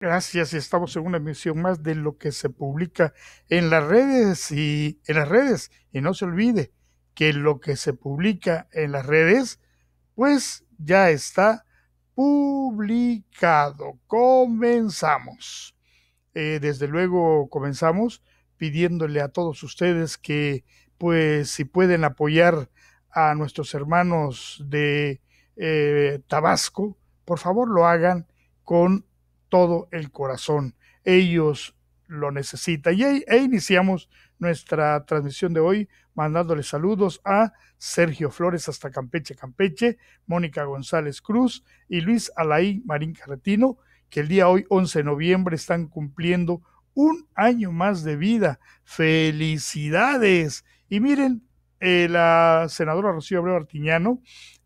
Gracias y estamos en una emisión más de lo que se publica en las redes y en las redes y no se olvide que lo que se publica en las redes pues ya está publicado. Comenzamos. Eh, desde luego comenzamos pidiéndole a todos ustedes que pues si pueden apoyar a nuestros hermanos de eh, Tabasco, por favor lo hagan con todo el corazón. Ellos lo necesitan. Y ahí iniciamos nuestra transmisión de hoy mandándole saludos a Sergio Flores hasta Campeche, Campeche, Mónica González Cruz y Luis Alaí Marín Carretino, que el día hoy, 11 de noviembre, están cumpliendo un año más de vida. ¡Felicidades! Y miren, eh, la senadora Rocío Abreu Artiñano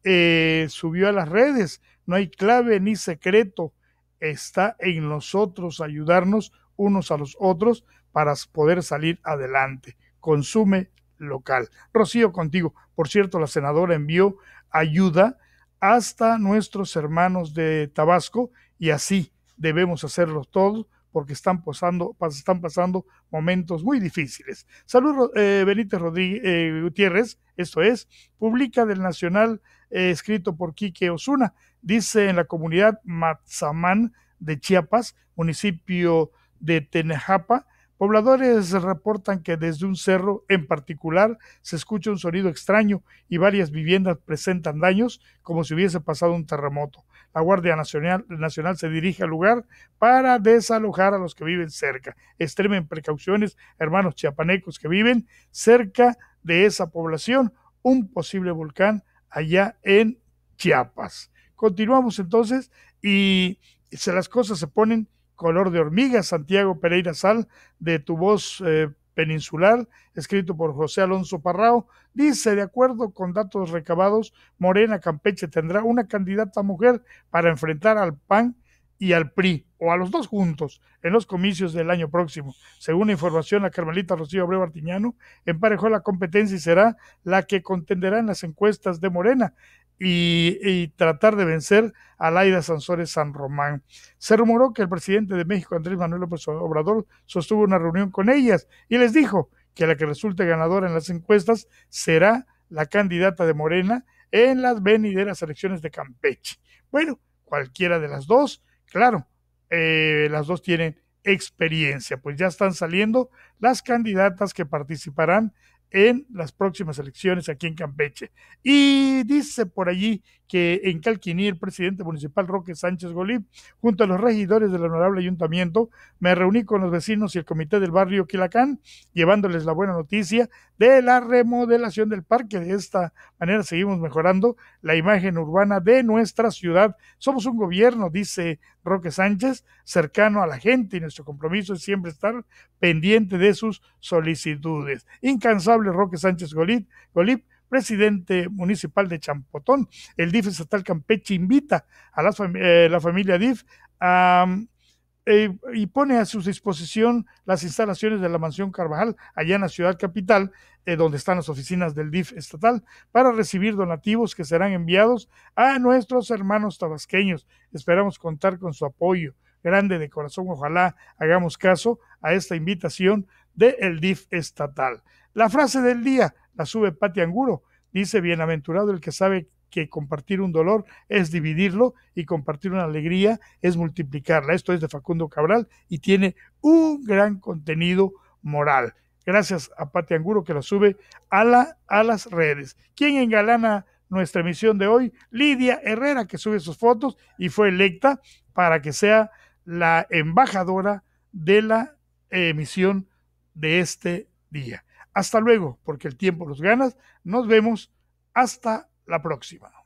eh, subió a las redes, no hay clave ni secreto, está en nosotros ayudarnos unos a los otros para poder salir adelante. Consume local. Rocío, contigo. Por cierto, la senadora envió ayuda hasta nuestros hermanos de Tabasco y así debemos hacerlo todos porque están pasando, están pasando momentos muy difíciles. Salud, eh, Benítez Rodríguez, eh, Gutiérrez, esto es, publica del Nacional eh, escrito por Quique Osuna dice en la comunidad Matzamán de Chiapas, municipio de Tenejapa, Pobladores reportan que desde un cerro en particular se escucha un sonido extraño y varias viviendas presentan daños como si hubiese pasado un terremoto. La Guardia Nacional, Nacional se dirige al lugar para desalojar a los que viven cerca. Extremen precauciones, hermanos chiapanecos que viven cerca de esa población, un posible volcán allá en Chiapas. Continuamos entonces y se, las cosas se ponen color de hormiga. Santiago Pereira Sal, de tu voz eh, peninsular, escrito por José Alonso Parrao, dice, de acuerdo con datos recabados, Morena Campeche tendrá una candidata mujer para enfrentar al PAN y al PRI, o a los dos juntos, en los comicios del año próximo. Según información, la carmelita Rocío Abreu Artiñano emparejó la competencia y será la que contenderá en las encuestas de Morena y, tratar de vencer a Laida Sansores San Román. Se rumoró que el presidente de México, Andrés Manuel López Obrador, sostuvo una reunión con ellas y les dijo que la que resulte ganadora en las encuestas será la candidata de Morena en las venideras elecciones de Campeche. Bueno, cualquiera de las dos, claro, eh, las dos tienen experiencia, pues ya están saliendo las candidatas que participarán en las próximas elecciones aquí en Campeche. Y dice por allí que en Calquiní el presidente municipal Roque Sánchez Golib, junto a los regidores del honorable ayuntamiento, me reuní con los vecinos y el comité del barrio Quilacán, llevándoles la buena noticia de la remodelación del parque. De esta manera seguimos mejorando la imagen urbana de nuestra ciudad. Somos un gobierno, dice Roque Sánchez, cercano a la gente y nuestro compromiso es siempre estar pendiente de sus solicitudes. Incansable Roque Sánchez Golip, presidente municipal de Champotón. El DIF estatal Campeche invita a eh, la, familia DIF eh, y pone a su disposición las instalaciones de la mansión Carvajal, allá en la ciudad capital, eh, donde están las oficinas del DIF estatal, para recibir donativos que serán enviados a nuestros hermanos tabasqueños. Esperamos contar con su apoyo grande de corazón. Ojalá hagamos caso a esta invitación del DIF estatal. La frase del día la sube Pati Anguro. Dice, bienaventurado el que sabe que compartir un dolor es dividirlo y compartir una alegría es multiplicarla. Esto es de Facundo Cabral y tiene un gran contenido moral. Gracias a Pati Anguro que la sube a, la, a las redes. ¿Quién engalana nuestra emisión de hoy? Lidia Herrera, que sube sus fotos y fue electa para que sea la embajadora de la eh, emisión de este día. Hasta luego, porque el tiempo los ganas. Nos vemos hasta la próxima.